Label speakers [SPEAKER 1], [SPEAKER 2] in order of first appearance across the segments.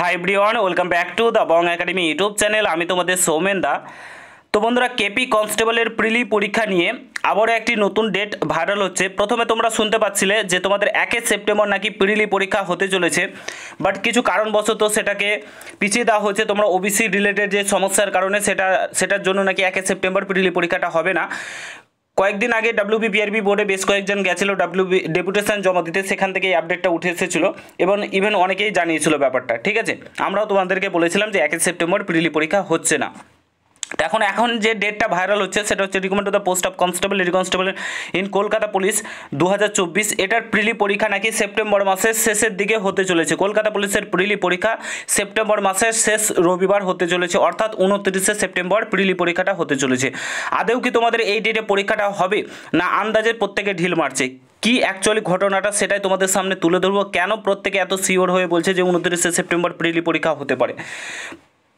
[SPEAKER 1] high everyone welcome back to the Bong academy YouTube channel আমি তোমাদের সৌমেন দা তো বন্ধুরা কেপি কনস্টেবলের প্রিলি পরীক্ষা নিয়ে আবারও একটি নতুন ডেট ভাইরাল হচ্ছে প্রথমে তোমরা শুনতে পাচ্ছিলে যে তোমাদের একে সেপ্টেম্বর নাকি প্রিলি পরীক্ষা হতে চলেছে বাট কিছু কারণবশত সেটাকে পিছিয়ে দেওয়া হয়েছে তোমরা ওবিসি রিলেটেড যে সমস্যার কারণে সেটা সেটার জন্য নাকি একে সেপ্টেম্বর প্রিলি পরীক্ষাটা হবে না কয়েকদিন আগে ডাব্লিউবিপিআরবি বোর্ডে বেশ কয়েকজন গেছিল ডাব্লিউ ডেপুটেশন জমা দিতে সেখান থেকে এই আপডেটটা উঠে এসেছিল এবং ইভেন অনেকেই জানিয়েছিল ব্যাপারটা ঠিক আছে আমরাও তোমাদেরকে বলেছিলাম যে একই সেপ্টেম্বর প্রিলি পরীক্ষা হচ্ছে না এখন এখন যে ডেটটা ভাইরাল হচ্ছে সেটা হচ্ছে recommend the post of constable রিকনস্টেবল ইন কলকাতা পুলিশ দু এটার প্রিলি পরীক্ষা নাকি সেপ্টেম্বর মাসের শেষের দিকে হতে চলেছে কলকাতা পুলিশের প্রিলি পরীক্ষা সেপ্টেম্বর মাসের শেষ রবিবার হতে চলেছে অর্থাৎ উনত্রিশে সেপ্টেম্বর প্রিলি পরীক্ষাটা হতে চলেছে আদেও কি তোমাদের এই ডেটে পরীক্ষাটা হবে না আন্দাজে প্রত্যেকে ঢিল মারছে কি অ্যাকচুয়ালি ঘটনাটা সেটাই তোমাদের সামনে তুলে ধরবো কেন প্রত্যেকে এত সিওর হয়ে বলছে যে উনত্রিশে সেপ্টেম্বর প্রিলি পরীক্ষা হতে পারে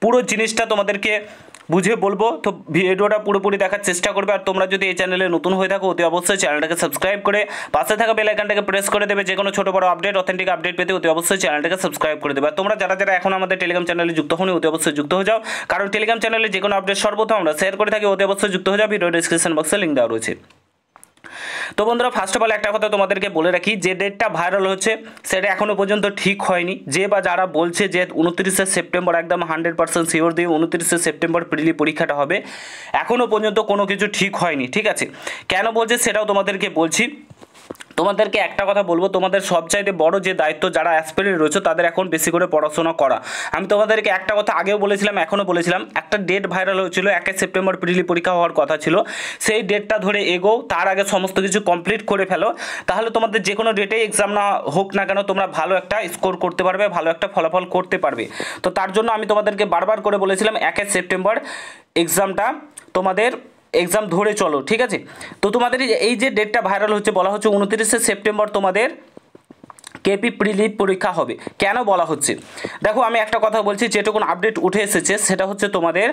[SPEAKER 1] পুরো জিনিসটা তোমাদেরকে বুঝে বলবো তো ভিডিওটা পুরোপুরি দেখার চেষ্টা করবে আর তোমরা যদি এই চ্যানেলে নতুন হয়ে থাকো অতি অবশ্যই চ্যানেলটাকে সাবস্ক্রাইব করে পাশে থাকা বেল আইকনটাকে প্রেস করে দেবে যে কোনো ছোটো বড় আপডেট অথেন্টিক আপডেট পেতে অতি অবশ্যই চ্যানেলটাকে সাবস্ক্রাইব করে দেবে আর তোমরা যারা যারা এখন আমাদের টেলিগ্রাম চ্যানেলে যুক্ত হন অতি অবশ্যই যুক্ত হয়ে যাও কারণ টেলিগ্রাম চ্যানেলে যে কোনো আপডেট সর্বপ্রথম আমরা শেয়ার করে থাকি অতি অবশ্যই যুক্ত হয়ে যাও ভিডিও ডিসক্রিপশন বক্সে লিঙ্ক দেওয়া রয়েছে তো বন্ধুরা ফার্স্ট অফ অল একটা কথা তোমাদেরকে বলে রাখি যে ডেটটা ভাইরাল হচ্ছে সেটা এখনও পর্যন্ত ঠিক হয়নি যে বা যারা বলছে যে উনত্রিশে সেপ্টেম্বর একদম হান্ড্রেড পার্সেন্ট শিওর দিয়ে উনত্রিশে সেপ্টেম্বর প্রিলি পরীক্ষাটা হবে এখনও পর্যন্ত কোনো কিছু ঠিক হয়নি ঠিক আছে কেন বলছে সেটাও তোমাদেরকে বলছি তোমাদেরকে একটা কথা বলবো তোমাদের সবচাইতে বড় যে দায়িত্ব যারা অ্যাসপিরেন্ট রয়েছে তাদের এখন বেশি করে পড়াশোনা করা আমি তোমাদেরকে একটা কথা আগেও বলেছিলাম এখনও বলেছিলাম একটা ডেট ভাইরাল হয়েছিল একে সেপ্টেম্বর প্রিলি পরীক্ষা হওয়ার কথা ছিল সেই ডেটটা ধরে এগো তার আগে সমস্ত কিছু কমপ্লিট করে ফেলো তাহলে তোমাদের যে কোনো ডেটে এক্সাম না হোক না কেন তোমরা ভালো একটা স্কোর করতে পারবে ভালো একটা ফলাফল করতে পারবে তো তার জন্য আমি তোমাদেরকে বারবার করে বলেছিলাম একে সেপ্টেম্বর এক্সামটা তোমাদের এক্সাম ধরে চলো ঠিক আছে তো তোমাদের এই যে ডেটটা ভাইরাল হচ্ছে বলা হচ্ছে উনত্রিশে সেপ্টেম্বর তোমাদের কেপি প্রিলিট পরীক্ষা হবে কেন বলা হচ্ছে দেখো আমি একটা কথা বলছি যেটুকুন আপডেট উঠে এসেছে সেটা হচ্ছে তোমাদের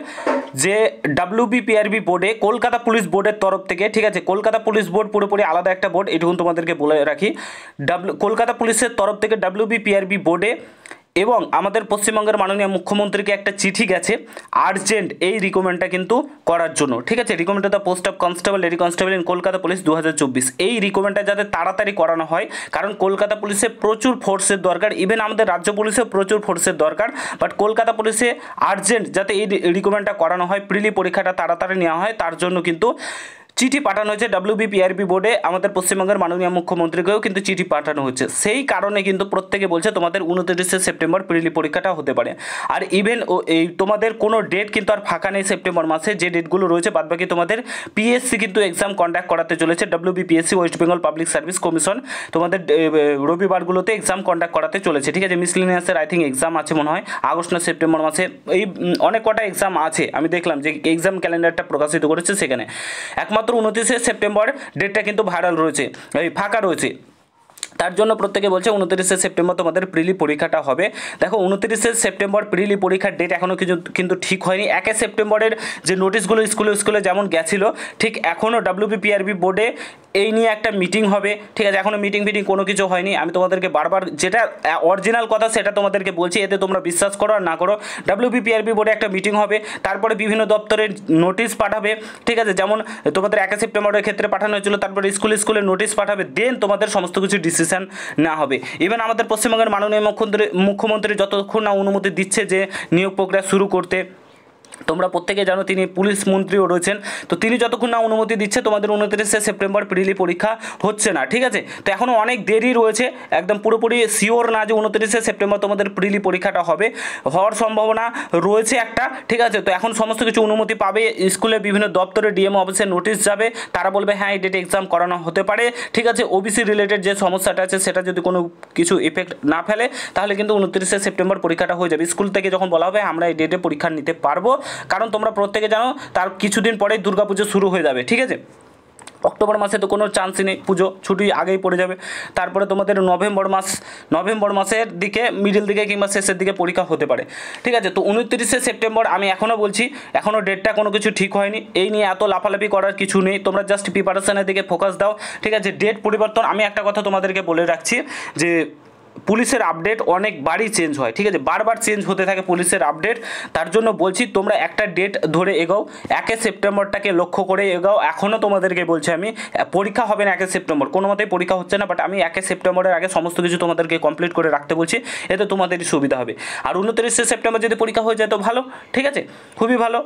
[SPEAKER 1] যে ডাব্লিউবিপিআরবি বোর্ডে কলকাতা পুলিশ বোর্ডের তরফ থেকে ঠিক আছে কলকাতা পুলিশ বোর্ড পুরোপুরি আলাদা একটা বোর্ড এটুকুন তোমাদেরকে বলে রাখি ডাব্লু কলকাতা পুলিশের তরফ থেকে ডাব্লিউবিপিআরবি বোর্ডে এবং আমাদের পশ্চিমবঙ্গের মাননীয় মুখ্যমন্ত্রীকে একটা চিঠি গেছে আর্জেন্ট এই রিকমেন্ডটা কিন্তু করার জন্য ঠিক আছে recommend the post of constable lady constable in Kolkata police দু এই রিকমেন্ডটা যাতে তাড়াতাড়ি করানো হয় কারণ কলকাতা পুলিশে প্রচুর ফোর্সের দরকার ইভেন আমাদের রাজ্য পুলিশেও প্রচুর ফোর্সের দরকার বাট কলকাতা পুলিশে আর্জেন্ট যাতে এই রিকমেন্ডটা করানো হয় প্রিলি পরীক্ষাটা তাড়াতাড়ি নেওয়া হয় তার জন্য কিন্তু চিঠি পাঠানো হয়েছে ডাব্লিউবিপিআরপি বোর্ডে আমাদের পশ্চিমবঙ্গের মাননীয় মুখ্যমন্ত্রীকেও কিন্তু চিঠি পাঠানো হচ্ছে সেই কারণে কিন্তু প্রত্যেকে বলছে তোমাদের উনত্রিশে সেপ্টেম্বর প্রিলি পরীক্ষাটা হতে পারে আর ইভেন ও এই তোমাদের কোনো ডেট কিন্তু আর ফাঁকা নেই সেপ্টেম্বর মাসে যে ডেটগুলো রয়েছে বাদবাকি তোমাদের পিএসসি কিন্তু এক্সাম কন্ডাক্ট করাতে চলেছে WBPSC West Bengal Public Service Commission তোমাদের রবিবারগুলোতে এক্সাম কন্ডাক্ট করাতে চলেছে ঠিক আছে মিসলিনিয়াসের আই থিঙ্ক এক্সাম আছে মনে হয় আগস্ট না সেপ্টেম্বর মাসে এই অনেক কটা এক্সাম আছে আমি দেখলাম যে এক্সাম ক্যালেন্ডারটা প্রকাশিত করেছে সেখানে একমাত্র মাত্র উনত্রিশে সেপ্টেম্বর ডেটটা কিন্তু ভাইরাল রয়েছে এই ফাঁকা রয়েছে তার জন্য প্রত্যেকে বলছে উনত্রিশে সেপ্টেম্বর তোমাদের প্রিলি পরীক্ষাটা হবে দেখো উনত্রিশে সেপ্টেম্বর প্রিলি পরীক্ষার ডেট এখনও কিছু কিন্তু ঠিক হয়নি একে সেপ্টেম্বরের যে নোটিশগুলো স্কুলে স্কুলে যেমন গেছিল ঠিক এখনও ডাব্লিউপিপিআরবি বোর্ডে এই নিয়ে একটা মিটিং হবে ঠিক আছে এখনও মিটিং ফিটিং কোনো কিছু হয়নি আমি তোমাদেরকে বারবার যেটা অরিজিনাল কথা সেটা তোমাদেরকে বলছি এতে তোমরা বিশ্বাস করো আর না করো ডাব্লিউপিপিআরবি বোর্ডে একটা মিটিং হবে তারপরে বিভিন্ন দপ্তরের নোটিশ পাঠাবে ঠিক আছে যেমন তোমাদের একে সেপ্টেম্বরের ক্ষেত্রে পাঠানো হয়েছিল তারপরে স্কুলে স্কুলে নোটিশ পাঠাবে দেন তোমাদের সমস্ত কিছু ডিসিশন ডিসিশন না হবে ইভেন আমাদের পশ্চিমবঙ্গের মাননীয় মুখ্যমন্ত্রী মুখ্যমন্ত্রী যতক্ষণ না অনুমতি দিচ্ছে যে নিয়োগ প্রক্রিয়া শুরু করতে তোমরা প্রত্যেকে জানো তিনি পুলিশ মন্ত্রীও রয়েছেন তো তিনি যতক্ষণ না অনুমতি দিচ্ছে তোমাদের উনত্রিশে সেপ্টেম্বর প্রিলি পরীক্ষা হচ্ছে না ঠিক আছে তো এখনও অনেক দেরি রয়েছে একদম পুরোপুরি শিওর না যে উনত্রিশে সেপ্টেম্বর তোমাদের প্রিলি পরীক্ষাটা হবে হওয়ার সম্ভাবনা রয়েছে একটা ঠিক আছে তো এখন সমস্ত কিছু অনুমতি পাবে স্কুলে বিভিন্ন দপ্তরে ডিএম অফিসে নোটিশ যাবে তারা বলবে হ্যাঁ এই ডেটে এক্সাম করানো হতে পারে ঠিক আছে ওবিসি রিলেটেড যে সমস্যাটা আছে সেটা যদি কোনো কিছু এফেক্ট না ফেলে তাহলে কিন্তু উনত্রিশে সেপ্টেম্বর পরীক্ষাটা হয়ে যাবে স্কুল থেকে যখন বলা হবে আমরা এই ডেটে পরীক্ষা নিতে পারবো কারণ তোমরা প্রত্যেকে জানো তার কিছুদিন পরেই দুর্গাপুজো শুরু হয়ে যাবে ঠিক আছে অক্টোবর মাসে তো কোনো চান্সই নেই পুজো ছুটি আগেই পড়ে যাবে তারপরে তোমাদের নভেম্বর মাস নভেম্বর মাসের দিকে মিডিল দিকে কিংবা শেষের দিকে পরীক্ষা হতে পারে ঠিক আছে তো উনত্রিশে সেপ্টেম্বর আমি এখনও বলছি এখনও ডেটটা কোনো কিছু ঠিক হয়নি এই নিয়ে এত লাফালাফি করার কিছু নেই তোমরা জাস্ট প্রিপারেশানের দিকে ফোকাস দাও ঠিক আছে ডেট পরিবর্তন আমি একটা কথা তোমাদেরকে বলে রাখছি যে পুলিশের আপডেট অনেকবারই চেঞ্জ হয় ঠিক আছে বারবার চেঞ্জ হতে থাকে পুলিশের আপডেট তার জন্য বলছি তোমরা একটা ডেট ধরে এগাও একে সেপ্টেম্বরটাকে লক্ষ্য করে এগাও এখনও তোমাদেরকে বলছি আমি পরীক্ষা হবে না একে সেপ্টেম্বর কোনো মতেই পরীক্ষা হচ্ছে না বাট আমি একে সেপ্টেম্বরের আগে সমস্ত কিছু তোমাদেরকে কমপ্লিট করে রাখতে বলছি এতে তোমাদেরই সুবিধা হবে আর উনত্রিশে সেপ্টেম্বর যদি পরীক্ষা হয়ে যায় তো ভালো ঠিক আছে খুবই ভালো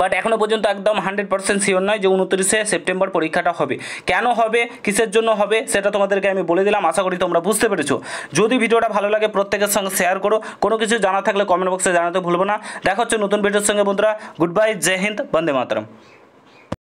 [SPEAKER 1] বাট এখনও পর্যন্ত একদম হান্ড্রেড পার্সেন্ট শিওর নয় যে উনত্রিশে সেপ্টেম্বর পরীক্ষাটা হবে কেন হবে কিসের জন্য হবে সেটা তোমাদেরকে আমি বলে দিলাম আশা করি তোমরা বুঝতে পেরেছো যদি ভিডিওটা ভালো লাগে প্রত্যেকের সঙ্গে শেয়ার করো কোনো কিছু জানা থাকলে কমেন্ট বক্সে জানাতে ভুলবো না দেখা হচ্ছে নতুন ভিডিওর সঙ্গে বন্ধুরা গুড বাই জয় হিন্দ বন্দে মাতরম